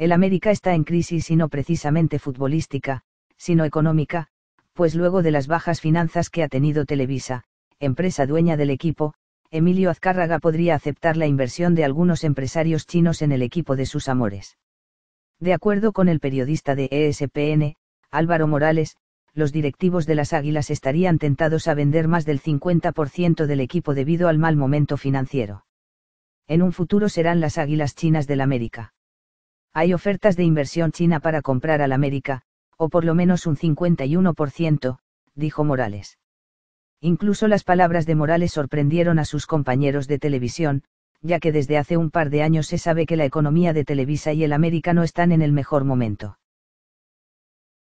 El América está en crisis y no precisamente futbolística, sino económica, pues luego de las bajas finanzas que ha tenido Televisa, empresa dueña del equipo, Emilio Azcárraga podría aceptar la inversión de algunos empresarios chinos en el equipo de sus amores. De acuerdo con el periodista de ESPN, Álvaro Morales, los directivos de las Águilas estarían tentados a vender más del 50% del equipo debido al mal momento financiero. En un futuro serán las Águilas Chinas del América hay ofertas de inversión china para comprar al América, o por lo menos un 51%, dijo Morales. Incluso las palabras de Morales sorprendieron a sus compañeros de televisión, ya que desde hace un par de años se sabe que la economía de Televisa y el América no están en el mejor momento.